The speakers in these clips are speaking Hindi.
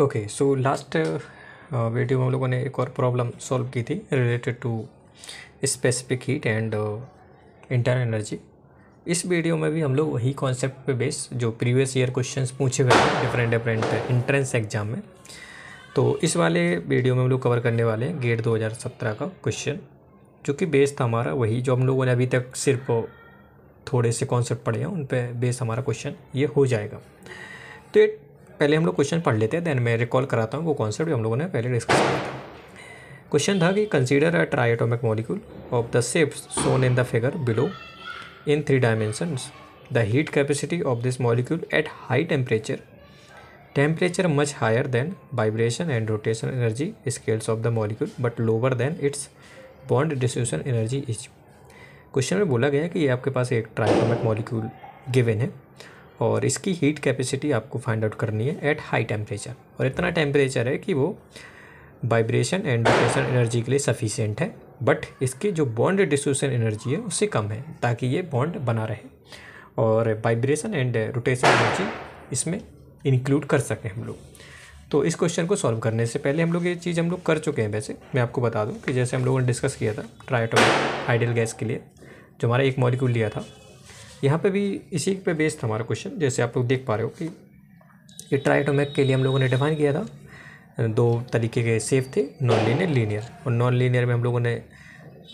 ओके सो लास्ट वीडियो में हम लोगों ने एक और प्रॉब्लम सॉल्व की थी related to specific heat and internal energy इस वीडियो में भी हम लोग वही कॉन्सेप्ट पे बेस जो प्रीवियस ईयर क्वेश्चंस पूछे हुए हैं डिफरेंट डिफरेंट इंट्रेंस एग्जाम में तो इस वाले वीडियो में हम लोग कवर करने वाले हैं गेट 2017 का क्वेश्चन जो कि बेस था हमारा वही जो हम लोगों ने अभी तक सिर्फ uh, थोड़े से कॉन्सेप्ट पढ़े हैं उन पर बेस हमारा क्वेश्चन ये हो जाएगा तो पहले हम लोग क्वेश्चन पढ़ लेते हैं देन मैं रिकॉल कराता हूँ वो कॉन्सेप्ट हम लोगों ने पहले डिस्कस किया था क्वेश्चन था कि consider a triatomic molecule of the shape shown in the figure below in three dimension the heat capacity of this molecule at high temperature temperature much higher than vibration and rotation energy scales of the molecule but lower than its bond distribution energy is question में बोला गया कि ये आपके पास एक ट्राइटोमिक मॉलिक्यूल गिवेन है और इसकी हीट कैपेसिटी आपको फाइंड आउट करनी है एट हाई टेम्परेचर और इतना टेम्परेचर है कि वो वाइब्रेशन एंड रोटेशन एनर्जी के लिए सफिशेंट है बट इसके जो बॉन्ड डिसोशन एनर्जी है उससे कम है ताकि ये बॉन्ड बना रहे और वाइब्रेशन एंड रोटेशन एनर्जी इसमें इंक्लूड कर सकें हम लोग तो इस क्वेश्चन को सॉल्व करने से पहले हम लोग ये चीज़ हम लोग कर चुके हैं वैसे मैं आपको बता दूं कि जैसे हम लोगों ने डिस्कस किया था ट्रायोटोमिक आइडियल गैस के लिए जो हमारा एक मॉलिक्यूल लिया था यहाँ पे भी इसी पे बेस्ड हमारा क्वेश्चन जैसे आप लोग देख पा रहे हो कि ये ट्राइटोमैक के लिए हम लोगों ने डिफाइन किया था दो तरीके के सेफ थे नॉन लीनियर लीनियर और नॉन लीनियर में हम लोगों ने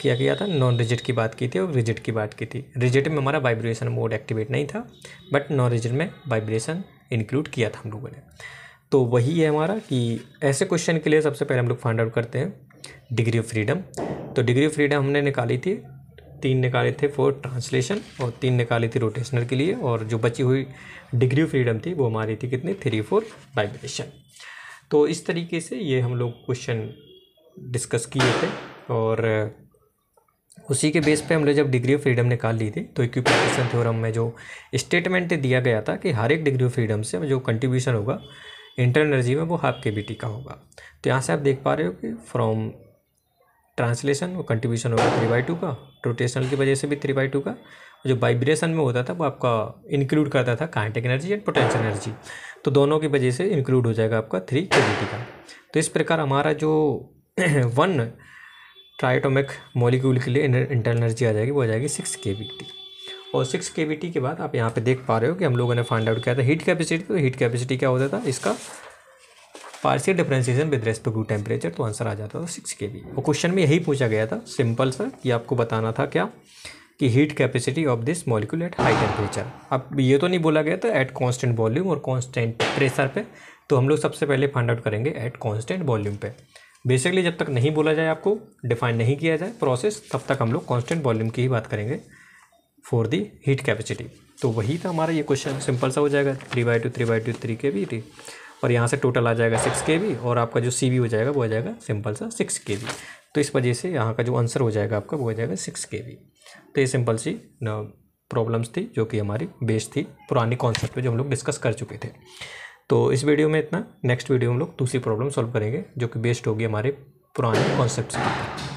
किया किया था नॉन रिजिट की बात की थी और रिजिट की बात की थी रिजिट में हमारा वाइब्रेशन मोड एक्टिवेट नहीं था बट नॉन रिजिट में वाइब्रेशन इंक्लूड किया था हम लोगों ने तो वही है हमारा कि ऐसे क्वेश्चन के लिए सबसे पहले हम लोग फाइंड आउट करते हैं डिग्री ऑफ फ्रीडम तो डिग्री ऑफ फ्रीडम हमने निकाली थी तीन निकाले थे फॉर ट्रांसलेशन और तीन निकाली थी रोटेशनल के लिए और जो बची हुई डिग्री ऑफ फ्रीडम थी वो हमारी थी कितनी थ्री फोर वाइब्रेशन तो इस तरीके से ये हम लोग क्वेश्चन डिस्कस किए थे और उसी के बेस पे हमने जब डिग्री ऑफ फ्रीडम निकाल ली थी तो इक्विपेशन थ्योरम में जो स्टेटमेंट दिया गया था कि हर एक डिग्री ऑफ फ्रीडम से जो कंट्रीब्यूशन होगा इंटर एनर्जी में वो हाफ के बी टी का होगा तो यहाँ से आप देख पा रहे हो कि फ्रॉम ट्रांसलेशन वो कंट्रीब्यूशन होगा थ्री बाई टू का रोटेशनल की वजह से भी थ्री बाई टू का जो वाइब्रेशन में होता था वो आपका इंक्लूड करता था contact energy and potential energy तो दोनों की वजह से इंक्लूड हो जाएगा आपका थ्री के का तो इस प्रकार हमारा जो वन ट्राइटोमिक मॉलिक्यूल के लिए इंटरनल एनर्जी आ जाएगी वो आ जाएगी सिक्स के और सिक्स के के बाद आप यहाँ पे देख पा रहे हो कि हम लोगों ने फाइंड आउट किया था हीट कैपेसिटी तो हीट कैपेसिटी क्या होता था इसका partial differentiation with respect to temperature तो आंसर आ जाता था सिक्स के बी और क्वेश्चन में यही पूछा गया था सिंपल सा कि आपको बताना था क्या कि heat capacity of this molecule at high temperature अब ये तो नहीं बोला गया था एट कॉन्स्टेंट वॉल्यूम और कॉन्स्टेंट प्रेशर पर तो हम लोग सबसे पहले फाइंड आउट करेंगे एट कॉन्स्टेंट वॉल्यूम पे बेसिकली जब तक नहीं बोला जाए आपको डिफाइन नहीं किया जाए प्रोसेस तब तक हम लोग कॉन्स्टेंट वॉल्यूम की ही बात करेंगे फॉर दी हीट कैपेसिटी तो वही था हमारा ये क्वेश्चन सिंपल सा हो जाएगा three by two three by two three के भी थी और यहाँ से टोटल आ जाएगा सिक्स के बी और आपका जो सी बी हो जाएगा वो आ जाएगा सिंपल सा सिक्स के बी तो इस वजह से यहाँ का जो आंसर हो जाएगा आपका वो हो जाएगा सिक्स के बी तो ये सिंपल सी प्रॉब्लम्स थी जो कि हमारी बेस्ट थी पुरानी कॉन्सेप्ट जो हम लोग डिस्कस कर चुके थे तो इस वीडियो में इतना नेक्स्ट वीडियो में हम लोग दूसरी प्रॉब्लम सॉल्व करेंगे जो कि बेस्ड होगी हमारे पुराने कॉन्सेप्ट